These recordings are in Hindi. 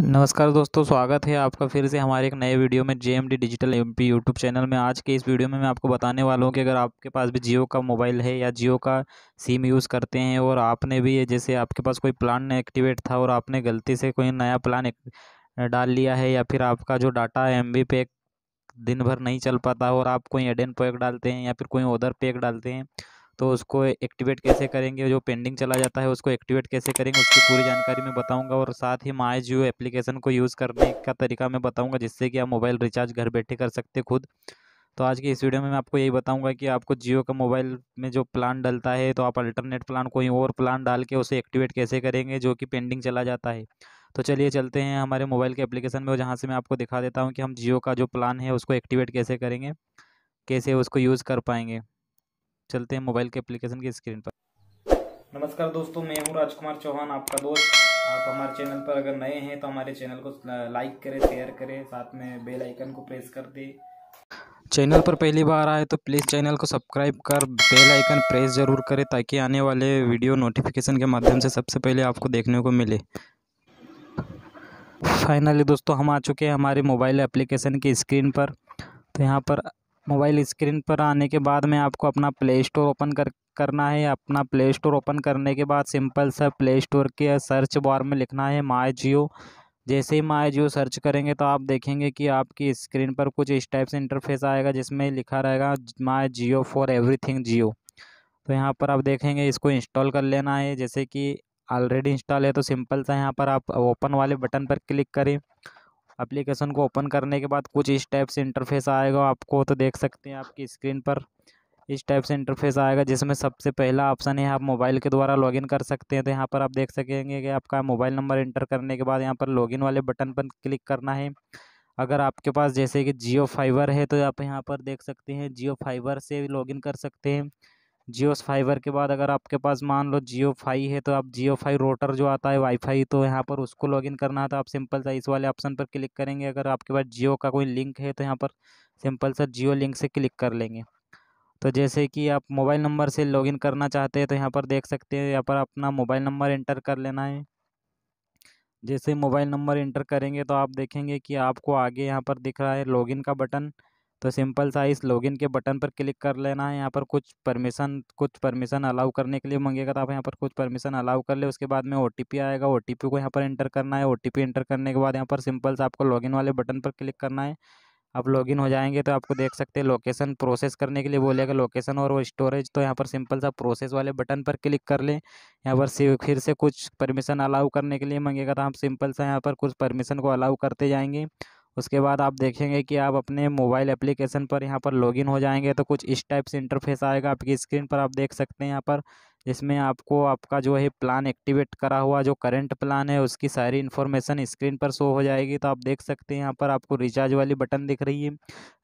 नमस्कार दोस्तों स्वागत है आपका फिर से हमारे एक नए वीडियो में J M D digital M P YouTube channel में आज के इस वीडियो में मैं आपको बताने वाला हूँ कि अगर आपके पास भी जियो का मोबाइल है या जियो का सिम यूज़ करते हैं और आपने भी जैसे आपके पास कोई प्लान एक्टिवेट था और आपने गलती से कोई नया प्लान डाल लिया है या फिर आपका जो डाटा एम बी पैक दिन भर नहीं चल पाता और आप कोई एडेन पैक डालते हैं या फिर कोई ओदर पैक डालते हैं तो उसको एक्टिवेट कैसे करेंगे जो पेंडिंग चला जाता है उसको एक्टिवेट कैसे करेंगे उसकी पूरी जानकारी मैं बताऊंगा और साथ ही माई जियो एप्लीकेशन को यूज़ करने का तरीका मैं बताऊंगा जिससे कि आप मोबाइल रिचार्ज घर बैठे कर सकते खुद तो आज की इस वीडियो में मैं आपको यही बताऊँगा कि आपको जियो का मोबाइल में जो प्लान डलता है तो आप अल्टरनेट प्लान कोई और प्लान डाल के उसे एक्टिवेट कैसे करेंगे जो कि पेंडिंग चला जाता है तो चलिए चलते हैं हमारे मोबाइल के एप्लीकेशन में जहाँ से मैं आपको दिखा देता हूँ कि हम जियो का जो प्लान है उसको एक्टिवेट कैसे करेंगे कैसे उसको यूज़ कर पाएंगे चलते हैं मोबाइल के एप्लीकेशन की स्क्रीन पर नमस्कार दोस्तों मैं हूं राजकुमार चौहान आपका दोस्त आप हमारे चैनल पर अगर नए हैं तो हमारे चैनल को लाइक करें शेयर करें साथ में बेल आइकन को प्रेस कर दें चैनल पर पहली बार आए तो प्लीज़ चैनल को सब्सक्राइब कर बेल आइकन प्रेस ज़रूर करें ताकि आने वाले वीडियो नोटिफिकेशन के माध्यम से सबसे पहले आपको देखने को मिले फाइनली दोस्तों हम आ चुके हैं हमारे मोबाइल एप्लीकेशन की स्क्रीन पर तो यहाँ पर मोबाइल स्क्रीन पर आने के बाद में आपको अपना प्ले स्टोर ओपन कर करना है अपना प्ले स्टोर ओपन करने के बाद सिंपल सा प्ले स्टोर के सर्च बार में लिखना है माई जियो जैसे ही माई जियो सर्च करेंगे तो आप देखेंगे कि आपकी स्क्रीन पर कुछ इस टाइप से इंटरफेस आएगा जिसमें लिखा रहेगा माई जियो फॉर एवरीथिंग जियो तो यहाँ पर आप देखेंगे इसको इंस्टॉल कर लेना है जैसे कि ऑलरेडी इंस्टॉल है तो सिंपल सा यहाँ पर आप ओपन वाले बटन पर क्लिक करें एप्लीकेशन को ओपन करने के बाद कुछ इस टाइप से इंटरफेस आएगा आपको तो देख सकते हैं आपकी स्क्रीन पर इस टाइप से इंटरफेस आएगा जिसमें सबसे पहला ऑप्शन है आप मोबाइल के द्वारा लॉगिन कर सकते हैं तो यहाँ पर आप देख सकेंगे कि आपका मोबाइल नंबर इंटर करने के बाद यहाँ पर लॉगिन वाले बटन पर क्लिक करना है अगर आपके पास जैसे कि जियो फाइबर है तो आप यहाँ पर देख सकते हैं जियो फाइबर से लॉगिन कर सकते हैं जियो फाइबर के बाद अगर आपके पास मान लो जियो फाई है तो आप जियो फाई रोटर जो आता है वाईफाई तो यहाँ पर उसको लॉगिन करना है तो आप सिंपल सा इस वाले ऑप्शन पर क्लिक करेंगे अगर आपके पास जियो का कोई लिंक है तो यहाँ पर सिंपल सा जियो लिंक से क्लिक कर लेंगे तो जैसे कि आप मोबाइल नंबर से लॉगिन करना चाहते हैं तो यहाँ पर देख सकते हैं यहाँ पर अपना मोबाइल नंबर इंटर कर लेना है जैसे मोबाइल नंबर इंटर करेंगे तो आप देखेंगे कि आपको आगे यहाँ पर दिख रहा है लॉगिन का बटन तो सिंपल सा इस लॉगिन के बटन पर क्लिक कर लेना है यहाँ पर कुछ परमिशन कुछ परमिशन अलाउ करने के लिए मंगेगा तो आप यहाँ पर कुछ परमिशन अलाउ कर ले उसके बाद में ओ आएगा ओ को यहाँ पर इंटर करना है ओ एंटर करने के बाद यहाँ पर सिंपल सा आपको लॉगिन वाले बटन पर क्लिक करना है आप लॉगिन हो जाएंगे तो आपको देख सकते हैं लोकेशन प्रोसेस करने के लिए बोलेगा लोकेशन और वो स्टोरेज तो यहाँ पर सिंपल सा प्रोसेस वाले बटन पर क्लिक कर लें यहाँ पर फिर से कुछ परमिशन अलाउ करने के लिए मांगेगा तो आप सिंपल सा यहाँ पर कुछ परमिशन को अलाउ करते जाएंगे उसके बाद आप देखेंगे कि आप अपने मोबाइल एप्लीकेशन पर यहाँ पर लॉगिन हो जाएंगे तो कुछ इस टाइप से इंटरफेस आएगा आपकी स्क्रीन पर आप देख सकते हैं यहाँ पर जिसमें आपको आपका जो है प्लान एक्टिवेट करा हुआ जो करंट प्लान है उसकी सारी इन्फॉर्मेशन स्क्रीन पर शो हो जाएगी तो आप देख सकते हैं यहाँ पर आपको रिचार्ज वाली बटन दिख रही है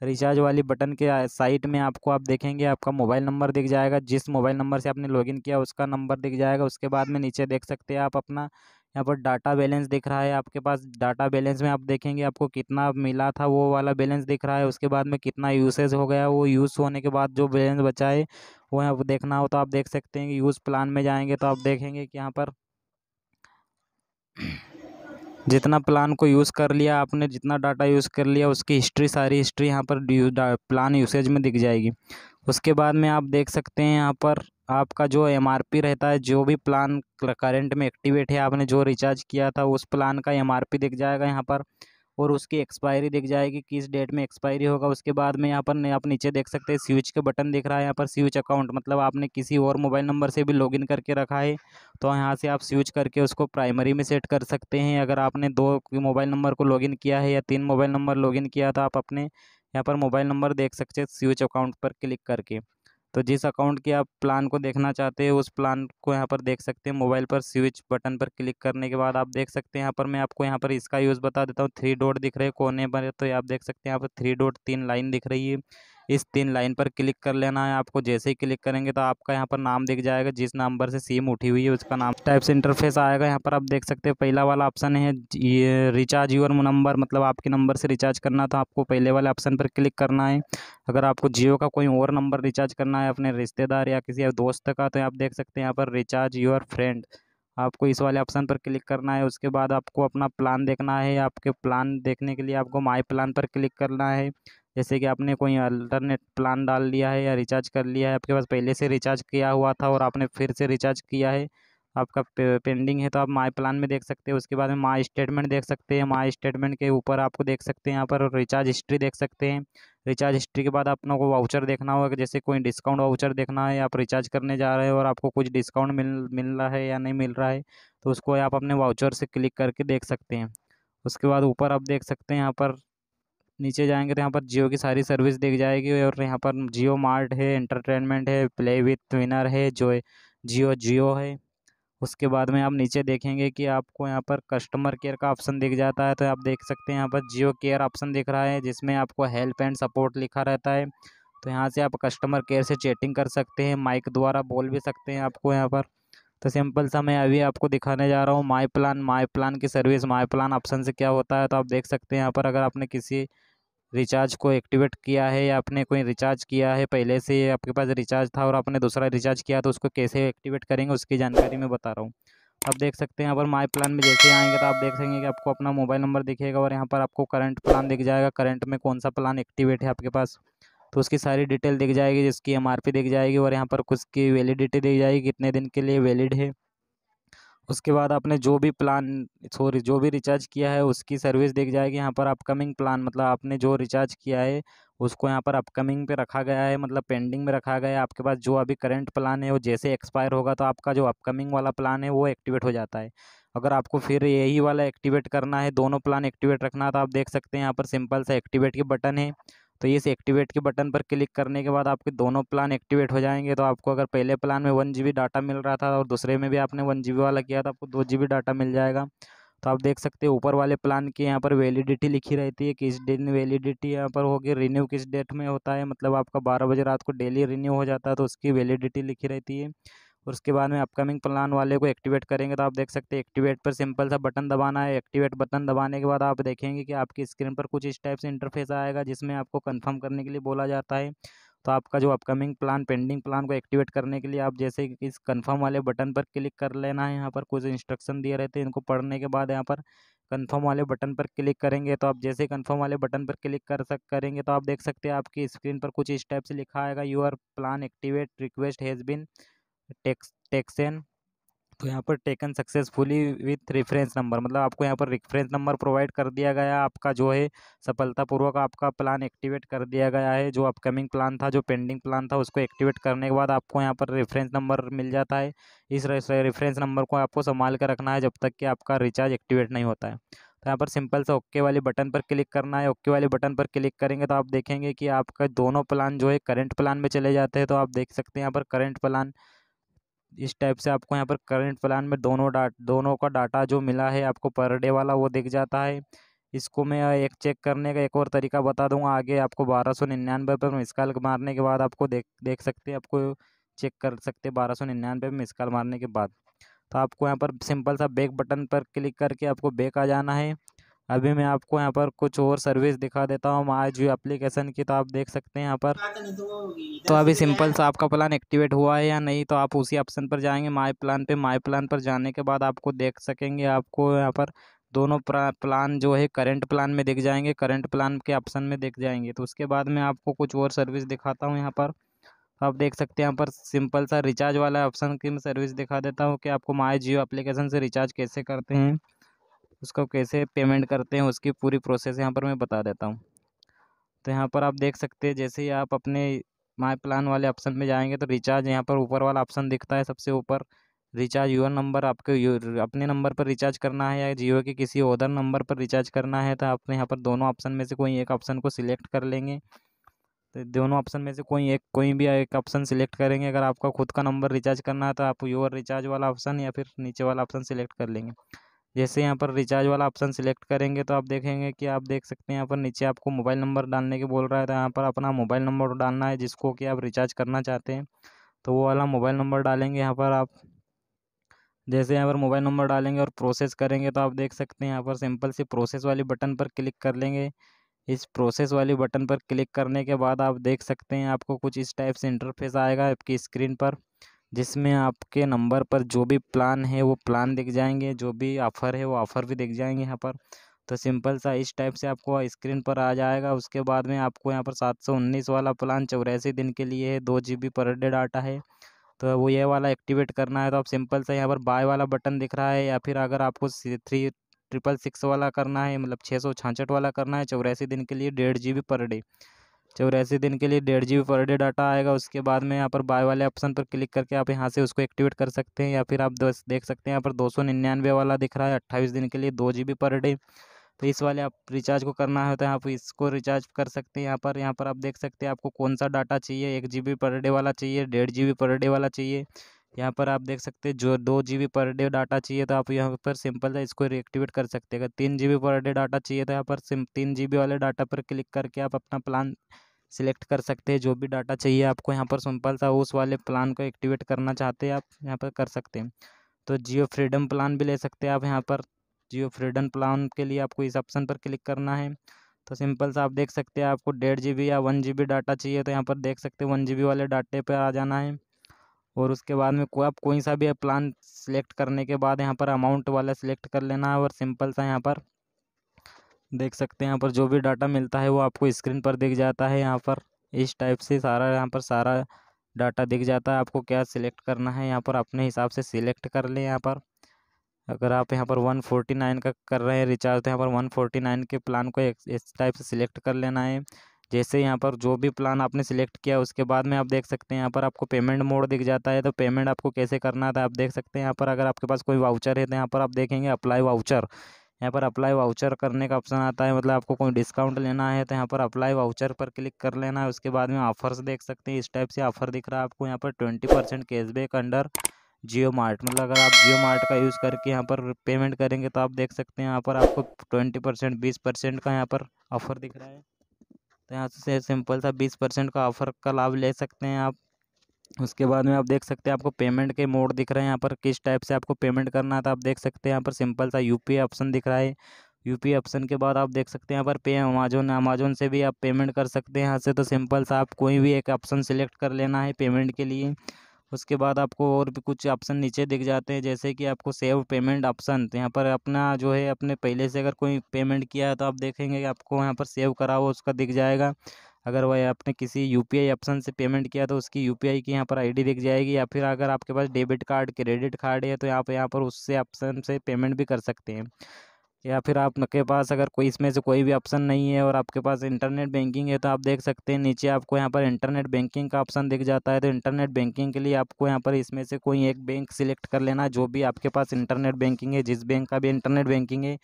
रिचार्ज वाली बटन के साइट में आपको आप देखेंगे आपका मोबाइल नंबर दिख जाएगा जिस मोबाइल नंबर से आपने लॉगिन किया उसका नंबर दिख जाएगा उसके बाद में नीचे देख सकते हैं आप अपना यहाँ पर डाटा बैलेंस दिख रहा है आपके पास डाटा बैलेंस में आप देखेंगे आपको कितना मिला था वो वाला बैलेंस दिख रहा है उसके बाद में कितना यूसेज हो गया वो यूज़ होने के बाद जो बैलेंस बचा है वो यहाँ पर देखना हो तो आप देख सकते हैं कि यूज़ प्लान में जाएंगे तो आप देखेंगे कि यहाँ पर जितना प्लान को यूज़ कर लिया आपने जितना डाटा यूज़ कर लिया उसकी हिस्ट्री सारी हिस्ट्री यहाँ पर प्लान यूसेज में दिख जाएगी उसके बाद में आप देख सकते हैं यहाँ पर आपका जो एम आर पी रहता है जो भी प्लान करेंट में एक्टिवेट है आपने जो रिचार्ज किया था उस प्लान का एम आर पी दिख जाएगा यहाँ पर और उसकी एक्सपायरी दिख जाएगी किस डेट में एक्सपायरी होगा उसके बाद में यहाँ पर आप नीचे देख सकते हैं स्विच के बटन दिख रहा है यहाँ पर स्विच अकाउंट मतलब आपने किसी और मोबाइल नंबर से भी लॉगिन करके रखा है तो यहाँ से आप स्विच करके उसको प्राइमरी में सेट कर सकते हैं अगर आपने दो मोबाइल नंबर को लॉगिन किया है या तीन मोबाइल नंबर लॉगिन किया था आप अपने यहाँ पर मोबाइल नंबर देख सकते हैं स्विच अकाउंट पर क्लिक करके तो जिस अकाउंट के आप प्लान को देखना चाहते हैं उस प्लान को यहाँ पर देख सकते हैं मोबाइल पर स्विच बटन पर क्लिक करने के बाद आप देख सकते हैं यहाँ पर मैं आपको यहाँ पर इसका यूज़ बता देता हूँ थ्री डॉट दिख रहे कोने पर तो आप देख सकते हैं यहाँ पर थ्री डॉट तीन लाइन दिख रही है इस तीन लाइन पर क्लिक कर लेना है आपको जैसे ही क्लिक करेंगे तो आपका यहाँ पर नाम दिख जाएगा जिस नंबर से सिम उठी हुई है उसका नाम टाइप से इंटरफेस आएगा यहाँ पर आप देख सकते हैं पहला वाला ऑप्शन है ये रिचार्ज यूर नंबर मतलब आपके नंबर से रिचार्ज करना तो आपको पहले वाले ऑप्शन पर क्लिक करना है अगर आपको जियो का कोई और नंबर रिचार्ज करना है अपने रिश्तेदार या किसी दोस्त का तो आप देख सकते हैं यहाँ पर रिचार्ज यूर फ्रेंड आपको इस वाले ऑप्शन पर क्लिक करना है उसके बाद आपको अपना प्लान देखना है आपके प्लान देखने के लिए आपको माई प्लान पर क्लिक करना है जैसे कि आपने कोई अल्टरनेट प्लान डाल लिया है या रिचार्ज कर लिया है आपके पास पहले से रिचार्ज किया हुआ था और आपने फिर से रिचार्ज किया है आपका पेंडिंग है तो आप माई प्लान में देख सकते हैं उसके बाद में माई स्टेटमेंट देख सकते हैं माई स्टेटमेंट के ऊपर आपको देख सकते हैं यहाँ पर रिचार्ज हिस्ट्री देख सकते हैं रिचार्ज हिस्ट्री के बाद अपनों को वाउचर देखना होगा जैसे कोई डिस्काउंट वाउचर देखना है आप रिचार्ज करने जा रहे हो और आपको कुछ डिस्काउंट मिल मिल रहा है या नहीं मिल रहा है तो उसको आप अपने वाउचर से क्लिक करके देख सकते हैं उसके बाद ऊपर आप देख सकते हैं यहाँ पर नीचे जाएंगे तो यहाँ पर जियो की सारी सर्विस दिख जाएगी और यहाँ पर जियो मार्ट है इंटरटेनमेंट है प्ले विथ विनर है जो जियो जियो है उसके बाद में आप नीचे देखेंगे कि आपको यहाँ पर कस्टमर केयर का ऑप्शन दिख जाता है तो आप देख सकते हैं यहाँ पर जियो केयर ऑप्शन दिख रहा है जिसमें आपको हेल्प एंड सपोर्ट लिखा रहता है तो यहाँ से आप कस्टमर केयर से चैटिंग कर सकते हैं माइक द्वारा बोल भी सकते हैं आपको यहाँ पर तो सिंपल सा मैं अभी आपको दिखाने जा रहा हूँ माई प्लान माई प्लान की सर्विस माई प्लान ऑप्शन से क्या होता है तो आप देख सकते हैं यहाँ पर अगर आपने किसी रिचार्ज को एक्टिवेट किया है या आपने कोई रिचार्ज किया है पहले से आपके पास रिचार्ज था और आपने दूसरा रिचार्ज किया तो उसको कैसे एक्टिवेट करेंगे उसकी जानकारी मैं बता रहा हूँ आप देख सकते हैं यहाँ पर माई प्लान में जैसे आएंगे तो आप देख सकेंगे कि आपको अपना मोबाइल नंबर दिखेगा और यहाँ पर आपको करंट प्लान दिख जाएगा करंट में कौन सा प्लान एक्टिवेट है आपके पास तो उसकी सारी डिटेल दिख जाएगी जिसकी एम दिख जाएगी और यहाँ पर कुछ की वैलिडिटी दिख जाएगी कितने दिन के लिए वैलिड है उसके बाद आपने जो भी प्लान सॉरी जो भी रिचार्ज किया है उसकी सर्विस देख जाएगी यहाँ पर अपकमिंग प्लान मतलब आपने जो रिचार्ज किया है उसको यहाँ पर अपकमिंग पे रखा गया है मतलब पेंडिंग में रखा गया है आपके पास जो अभी करंट प्लान है वो जैसे एक्सपायर होगा तो आपका जो अपकमिंग वाला प्लान है वो एक्टिवेट हो जाता है अगर आपको फिर यही वाला एक्टिवेट करना है दोनों प्लान एक्टिवेट रखना है तो आप देख सकते हैं यहाँ पर सिंपल सा एक्टिवेट के बटन है तो इस एक्टिवेट के बटन पर क्लिक करने के बाद आपके दोनों प्लान एक्टिवेट हो जाएंगे तो आपको अगर पहले प्लान में वन जी डाटा मिल रहा था और दूसरे में भी आपने वन जी वाला किया तो आपको दो जी डाटा मिल जाएगा तो आप देख सकते हैं ऊपर वाले प्लान की यहाँ पर वैलिडिटी लिखी रहती है किस दिन वैलिडिटी यहाँ पर होगी रिन्यू किस डेट में होता है मतलब आपका बारह बजे रात को डेली रिन्यू हो जाता है तो उसकी वैलिडिटी लिखी रहती है और उसके बाद में अपकमिंग प्लान वाले को एक्टिवेट करेंगे तो आप देख सकते हैं एक्टिवेट पर सिंपल सा बटन दबाना है एक्टिवेट बटन दबाने के बाद आप देखेंगे कि आपकी स्क्रीन पर कुछ इस टाइप से इंटरफेस आएगा जिसमें आपको कन्फर्म करने के लिए बोला जाता है तो आपका जो अपकमिंग प्लान पेंडिंग प्लान को एक्टिवेट करने के लिए आप जैसे इस कन्फर्म वाले बटन पर क्लिक कर लेना है यहाँ पर कुछ इंस्ट्रक्शन दिए रहते हैं इनको पढ़ने के बाद यहाँ पर कन्फर्म वाले बटन पर क्लिक करेंगे तो आप जैसे कन्फर्म वाले बटन पर क्लिक कर सक करेंगे तो आप देख सकते हैं आपकी स्क्रीन पर कुछ इस टाइप से लिखा आएगा your plan activate request has been टेक्स टेक्सन तो यहाँ पर taken successfully with reference number मतलब आपको यहाँ पर रेफरेंस नंबर प्रोवाइड कर दिया गया आपका जो है सफलतापूर्वक आपका प्लान एक्टिवेट कर दिया गया है जो अपकमिंग प्लान था जो पेंडिंग प्लान था उसको एक्टिवेट करने के बाद आपको यहाँ पर रेफरेंस नंबर मिल जाता है इस रेफरेंस नंबर को आपको संभाल कर रखना है जब तक कि आपका रिचार्ज एक्टिवेट नहीं होता है तो यहाँ पर सिंपल से ओके वाले बटन पर क्लिक करना है ओके वाले बटन पर क्लिक करेंगे तो आप देखेंगे कि आपका दोनों प्लान जो है करेंट प्लान में चले जाते हैं तो आप देख सकते हैं यहाँ पर करेंट प्लान इस टाइप से आपको यहाँ पर करंट प्लान में दोनों डाट दोनों का डाटा जो मिला है आपको पर डे वाला वो दिख जाता है इसको मैं एक चेक करने का एक और तरीका बता दूंगा आगे आपको बारह सौ निन्यानवे पर मिस कॉल मारने के बाद आपको देख देख सकते हैं आपको चेक कर सकते हैं बारह सौ निन्यानवे पर मिस कॉल मारने के बाद तो आपको यहाँ पर सिंपल सा बैक बटन पर क्लिक करके आपको बैक आ जाना है अभी मैं आपको यहाँ पर कुछ और सर्विस दिखा देता हूँ आज भी अप्लीकेशन की तो आप देख सकते हैं यहाँ पर तो, तो अभी सिंपल सा आपका प्लान एक्टिवेट हुआ है या नहीं तो आप उसी ऑप्शन पर जाएंगे माई प्लान पे माई प्लान पर जाने के बाद आपको देख सकेंगे आपको यहाँ पर दोनों प्लान जो है करंट प्लान में दिख जाएंगे करंट प्लान के ऑप्शन में दिख जाएंगे तो उसके बाद मैं आपको कुछ और सर्विस दिखाता हूँ यहाँ पर आप देख सकते हैं यहाँ पर सिंपल सा रिचार्ज वाला ऑप्शन की मैं सर्विस दिखा देता हूँ कि आपको माई जियो अप्लीकेशन से रिचार्ज कैसे करते हैं उसको कैसे पेमेंट करते हैं उसकी पूरी प्रोसेस यहाँ पर मैं बता देता हूँ तो यहाँ पर आप देख सकते हैं जैसे ही आप अपने माई प्लान वाले ऑप्शन में जाएंगे तो रिचार्ज यहाँ पर ऊपर वाला ऑप्शन दिखता है सबसे ऊपर रिचार्ज यूर नंबर आपके अपने नंबर पर रिचार्ज करना है या जियो के किसी अदर नंबर पर रिचार्ज करना है तो आप यहाँ पर दोनों ऑप्शन में से कोई एक ऑप्शन को सिलेक्ट कर लेंगे तो दोनों ऑप्शन में से कोई एक कोई भी एक ऑप्शन सिलेक्ट करेंगे अगर आपका खुद का नंबर रिचार्ज करना है तो आप योर रिचार्ज वाला ऑप्शन या फिर नीचे वाला ऑप्शन सिलेक्ट कर लेंगे जैसे यहाँ पर रिचार्ज वाला ऑप्शन सिलेक्ट करेंगे तो आप देखेंगे कि आप देख सकते हैं यहाँ पर नीचे आपको मोबाइल नंबर डालने के बोल रहा है तो यहाँ पर अपना मोबाइल नंबर डालना है जिसको कि आप रिचार्ज करना चाहते हैं तो वो वाला मोबाइल नंबर डालेंगे यहाँ पर आप जैसे यहाँ पर मोबाइल नंबर डालेंगे और प्रोसेस करेंगे तो आप देख सकते हैं यहाँ पर सिंपल सी प्रोसेस वाली बटन पर क्लिक कर लेंगे इस प्रोसेस वाली बटन पर क्लिक करने के बाद आप देख सकते हैं आपको कुछ इस टाइप से इंटरफेस आएगा आपकी स्क्रीन पर जिसमें आपके नंबर पर जो भी प्लान है वो प्लान दिख जाएंगे जो भी ऑफ़र है वो ऑफ़र भी दिख जाएंगे यहाँ पर तो सिंपल सा इस टाइप से आपको स्क्रीन पर आ जाएगा उसके बाद में आपको यहाँ पर सात सौ उन्नीस वाला प्लान चौरासी दिन के लिए है दो G B per day data है तो वो ये वाला एक्टिवेट करना है तो आप सिंपल सा यहाँ पर बाय वाला बटन दिख रहा है या फिर अगर आपको थ्री ट्रिपल सिक्स वाला करना है मतलब छः सौ छाछठ वाला करना है चौरासी दिन के लिए डेढ़ जी बी पर डे चौरासी तो दिन के लिए डेढ़ जी पर डे डाटा आएगा उसके बाद में यहाँ पर बाय वाले ऑप्शन पर क्लिक करके आप यहाँ से उसको एक्टिवेट कर सकते हैं या फिर आप देख सकते हैं यहाँ पर दो सौ निन्यानवे वाला दिख रहा है अट्ठाईस दिन के लिए दो जी पर डे तो इस वाले आप रिचार्ज को करना है तो आप इसको रिचार्ज कर सकते हैं यहाँ पर यहाँ पर आप देख सकते हैं आपको कौन सा डाटा चाहिए एक जी पर डे वाला चाहिए डेढ़ जी पर डे वाला चाहिए यहाँ पर आप देख सकते हैं जो दो जी पर डे डाटा चाहिए तो आप यहाँ पर सिंपल है इसको रिएक्टिवेट कर सकते हैं अगर तीन जी पर डे डाटा चाहिए तो यहाँ पर सिम तीन जी वाले डाटा पर क्लिक करके आप अपना प्लान सिलेक्ट कर सकते हैं जो भी डाटा चाहिए आपको यहाँ पर सिंपल सा उस वाले प्लान को एक्टिवेट करना चाहते हैं आप यहाँ पर कर सकते हैं तो जियो फ्रीडम प्लान भी ले सकते हैं आप यहाँ पर जियो फ्रीडम प्लान के लिए आपको इस ऑप्शन पर क्लिक करना है तो सिंपल सा आप देख सकते हैं आपको डेढ़ जी या वन जी डाटा चाहिए तो यहाँ पर देख सकते हैं वन जी वाले डाटे पर आ जाना है और उसके बाद में को आप कोई सा भी प्लान सिलेक्ट करने के बाद यहाँ पर अमाउंट वाला सिलेक्ट कर लेना है और सिंपल सा यहाँ पर देख सकते हैं यहाँ पर जो भी डाटा मिलता है वो आपको स्क्रीन पर दिख जाता है यहाँ पर इस टाइप से सारा यहाँ पर सारा डाटा दिख जाता है आपको क्या सिलेक्ट करना है यहाँ पर अपने हिसाब से सिलेक्ट कर लें यहाँ पर अगर आप यहाँ पर वन फोर्टी नाइन का कर रहे हैं रिचार्ज तो यहाँ पर वन फोर्टी नाइन के प्लान को इस टाइप से सिलेक्ट कर लेना है जैसे यहाँ पर जो भी प्लान आपने सिलेक्ट किया उसके बाद में आप देख सकते हैं यहाँ पर आपको पेमेंट मोड दिख जाता है तो पेमेंट आपको कैसे करना था आप देख सकते हैं यहाँ पर अगर आपके पास कोई वाउचर है तो यहाँ पर आप देखेंगे अप्लाई वाउचर यहाँ पर अप्लाई वाउचर करने का ऑप्शन आता है मतलब आपको कोई डिस्काउंट लेना है तो यहाँ पर अप्लाई वाउचर पर क्लिक कर लेना है उसके बाद में ऑफर्स देख सकते हैं इस टाइप से ऑफर दिख रहा है आपको यहाँ पर twenty percent cashback under JioMart मतलब अगर आप जियो मार्ट का यूज़ करके यहाँ पर पेमेंट करेंगे तो आप देख सकते हैं यहाँ पर आपको ट्वेंटी परसेंट बीस परसेंट का यहाँ पर ऑफर दिख रहा है तो यहाँ से सिंपल सा बीस परसेंट का ऑफर का लाभ ले सकते हैं आप उसके बाद में आप देख सकते हैं आपको पेमेंट के मोड दिख रहे हैं यहाँ पर किस टाइप से आपको पेमेंट करना है तो आप देख सकते हैं यहाँ पर सिंपल सा यू ऑप्शन दिख रहा है यूपीआई ऑप्शन के बाद आप देख सकते हैं यहाँ पर पे अमेजोन अमेजोन से भी आप पेमेंट कर सकते हैं यहाँ से तो सिंपल सा आप कोई भी एक ऑप्शन सिलेक्ट कर लेना है पेमेंट के लिए उसके बाद आपको और भी कुछ ऑप्शन नीचे दिख जाते हैं जैसे कि आपको सेव पेमेंट ऑप्शन तो यहाँ पर अपना जो है अपने पहले से अगर कोई पेमेंट किया है तो आप देखेंगे कि आपको यहाँ पर सेव करा हुआ उसका दिख जाएगा अगर वह आपने किसी यू ऑप्शन से पेमेंट किया तो उसकी यू की यहाँ पर आई दिख जाएगी या फिर अगर आपके पास डेबिट कार्ड क्रेडिट कार्ड है तो आप यहाँ पर उससे ऑप्शन से पेमेंट भी कर सकते हैं या फिर आपके पास अगर कोई इसमें से कोई भी ऑप्शन नहीं है और आपके पास इंटरनेट बैंकिंग है तो आप देख सकते हैं नीचे आपको यहाँ पर इंटरनेट बैंकिंग का ऑप्शन दिख जाता है तो इंटरनेट बैंकिंग के लिए आपको यहाँ पर इसमें से कोई एक बैंक सिलेक्ट कर लेना जो भी आपके पास इंटरनेट बैंकिंग है जिस बैंक का भी इंटरनेट बैंकिंग है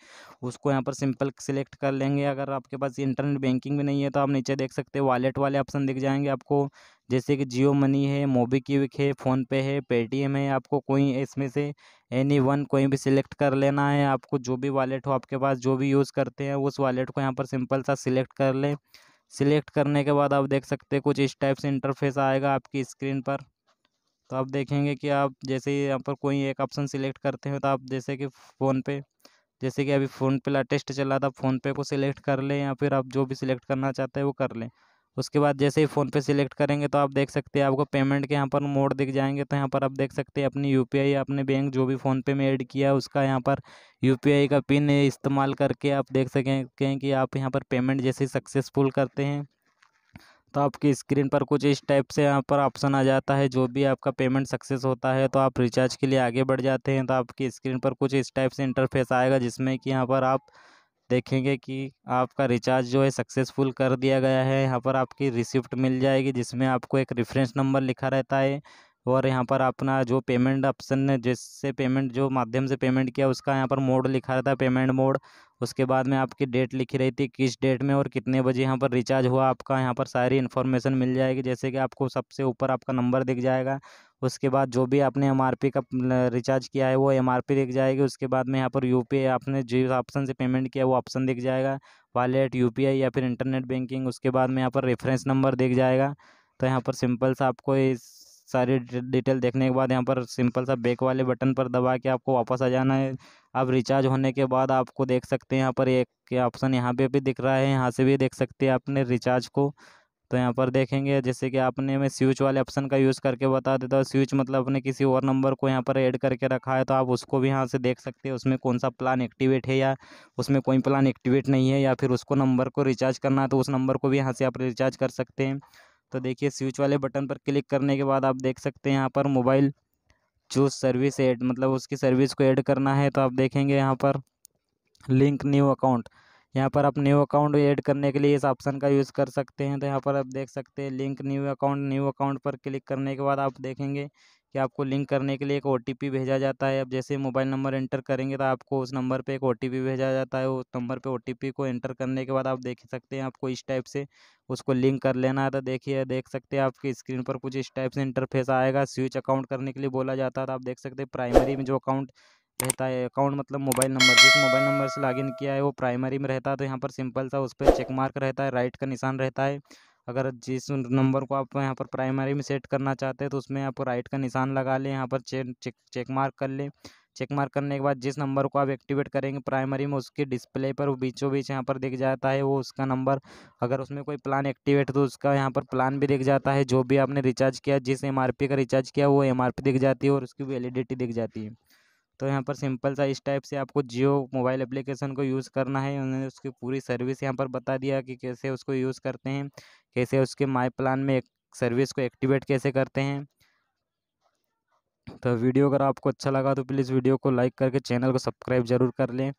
उसको यहाँ पर सिंपल सिलेक्ट कर लेंगे अगर आपके पास इंटरनेट बैंकिंग भी नहीं है तो आप नीचे देख सकते हैं वॉलेट वाले ऑप्शन दिख जाएंगे आपको जैसे कि जियो मनी है मोबीक्विक है फ़ोनपे है पेटीएम है आपको कोई इसमें से एनी वन कोई भी सिलेक्ट कर लेना है आपको जो भी वॉलेट हो आपके पास जो भी यूज़ करते हैं उस वॉलेट को यहाँ पर सिंपल सा सिलेक्ट कर लें सिलेक्ट करने के बाद आप देख सकते हैं कुछ इस टाइप से इंटरफेस आएगा आपकी स्क्रीन पर तो आप देखेंगे कि आप जैसे ही यहाँ पर कोई एक ऑप्शन सिलेक्ट करते हैं तो आप जैसे कि फ़ोनपे जैसे कि अभी फ़ोनपे लाटेस्ट चला था फ़ोनपे को सिलेक्ट कर लें या फिर आप जो भी सिलेक्ट करना चाहते हैं वो कर लें उसके बाद जैसे ही फ़ोनपे सिलेक्ट करेंगे तो आप देख सकते हैं आपको पेमेंट के यहाँ पर मोड दिख जाएंगे तो यहाँ पर आप देख सकते हैं अपनी यूपीआई अपने बैंक जो भी फ़ोनपे में ऐड किया उसका यहाँ पर यूपीआई का पिन इस्तेमाल करके आप देख सकें कि आप यहाँ पर पेमेंट जैसे सक्सेसफुल करते हैं तो आपकी स्क्रीन पर कुछ इस टाइप से यहाँ पर ऑप्शन आ जाता है जो भी आपका पेमेंट सक्सेस होता है तो आप रिचार्ज के लिए आगे बढ़ जाते हैं तो आपकी स्क्रीन पर कुछ इस टाइप से इंटरफेस आएगा जिसमें कि यहाँ पर आप देखेंगे कि आपका रिचार्ज जो है सक्सेसफुल कर दिया गया है यहाँ पर आपकी रिसिप्ट मिल जाएगी जिसमें आपको एक रेफरेंस नंबर लिखा रहता है और यहाँ पर अपना जो पेमेंट ऑप्शन है जिससे पेमेंट जो माध्यम से पेमेंट किया उसका यहाँ पर मोड लिखा रहता है पेमेंट मोड उसके बाद में आपकी डेट लिखी रही थी किस डेट में और कितने बजे यहाँ पर रिचार्ज हुआ आपका यहाँ पर सारी इन्फॉर्मेशन मिल जाएगी जैसे कि आपको सबसे ऊपर आपका नंबर दिख जाएगा उसके बाद जो भी आपने एम आर पी का रिचार्ज किया है वो एम आर पी दिख जाएगी उसके बाद में यहाँ पर यू पी आई आपने जिस ऑप्शन से पेमेंट किया वो ऑप्शन दिख जाएगा वॉलेट यू पी आई या फिर इंटरनेट बैंकिंग उसके बाद में यहाँ पर रेफरेंस नंबर दिख जाएगा तो यहाँ पर सिंपल सा आपको इस सारी डिटेल देखने के बाद यहाँ पर सिंपल सा बैक वाले बटन पर दबा के आपको वापस आ जाना है अब रिचार्ज होने के बाद आपको देख सकते हैं यहाँ पर एक ऑप्शन यहाँ पे भी दिख रहा है यहाँ से भी देख सकते हैं आपने रिचार्ज को तो यहाँ पर देखेंगे जैसे कि आपने मैं स्विच वाले ऑप्शन का यूज़ करके बता देता हूँ स्विच मतलब अपने किसी और नंबर को यहाँ पर ऐड करके रखा है तो आप उसको भी यहाँ से देख सकते हैं उसमें कौन सा प्लान एक्टिवेट है या उसमें कोई प्लान एक्टिवेट नहीं है या फिर उसको नंबर को रिचार्ज करना है तो उस नंबर को भी यहाँ से आप रिचार्ज कर सकते हैं तो देखिए स्विच वाले बटन पर क्लिक करने के बाद आप देख सकते हैं यहाँ पर मोबाइल चूज सर्विस एड मतलब उसकी सर्विस को ऐड करना है तो आप देखेंगे यहाँ पर लिंक न्यू अकाउंट यहाँ पर आप न्यू अकाउंट ऐड करने के लिए इस ऑप्शन का यूज़ कर सकते हैं तो यहाँ पर आप देख सकते हैं link new account new account पर क्लिक करने के बाद आप देखेंगे कि आपको लिंक करने के लिए एक ओ भेजा जाता है अब जैसे मोबाइल नंबर एंटर करेंगे तो आपको उस नंबर पे एक ओ भेजा जाता है उस नंबर पे ओ को एंटर करने के बाद आप देख सकते हैं आपको इस टाइप से उसको लिंक कर लेना है तो देखिए देख सकते हैं आपकी स्क्रीन पर कुछ इस टाइप से इंटरफेस आएगा स्विच अकाउंट करने के लिए बोला जाता है तो आप देख सकते हैं प्राइमरी में जो अकाउंट रहता है अकाउंट मतलब मोबाइल नंबर जिस मोबाइल नंबर से लॉगिन किया है वो प्राइमरी में रहता है तो यहाँ पर सिंपल सा उस पर चेक मार्क रहता है राइट का निशान रहता है अगर जिस नंबर को आप यहाँ पर प्राइमरी में सेट करना चाहते हैं तो उसमें आप राइट का निशान लगा लें यहाँ पर चेक चेक चेक मार्क कर लें चेक मार्क करने के बाद जिस नंबर को आप एक्टिवेट करेंगे प्राइमरी में उसके डिस्प्ले पर वो बीचों बीच यहाँ पर दिख जाता है वो उसका नंबर अगर उसमें कोई प्लान एक्टिवेट तो उसका यहाँ पर प्लान भी दिख जाता है जो भी आपने रिचार्ज किया जिस एम का रिचार्ज किया वो एम दिख जाती है और उसकी वैलिडिटी दिख जाती है तो यहाँ पर सिंपल सा इस टाइप से आपको जियो मोबाइल एप्लीकेशन को यूज़ करना है उन्होंने उसकी पूरी सर्विस यहाँ पर बता दिया कि कैसे उसको यूज़ करते हैं कैसे उसके माई प्लान में एक सर्विस को एक्टिवेट कैसे करते हैं तो वीडियो अगर आपको अच्छा लगा तो प्लीज़ वीडियो को लाइक करके चैनल को सब्सक्राइब ज़रूर कर लें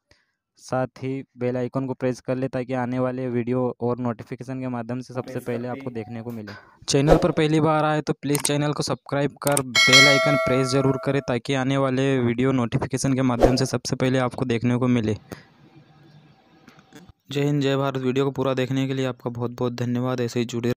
साथ ही बेल आइकन को प्रेस कर ले ताकि आने वाले वीडियो और नोटिफिकेशन के माध्यम से सबसे पहले आपको देखने को मिले चैनल पर पहली बार आए तो प्लीज़ चैनल को सब्सक्राइब कर बेल आइकन प्रेस ज़रूर करें ताकि आने वाले वीडियो नोटिफिकेशन के माध्यम से सबसे पहले आपको देखने को मिले जय हिंद जय भारत वीडियो को पूरा देखने के लिए आपका बहुत बहुत धन्यवाद ऐसे ही जुड़े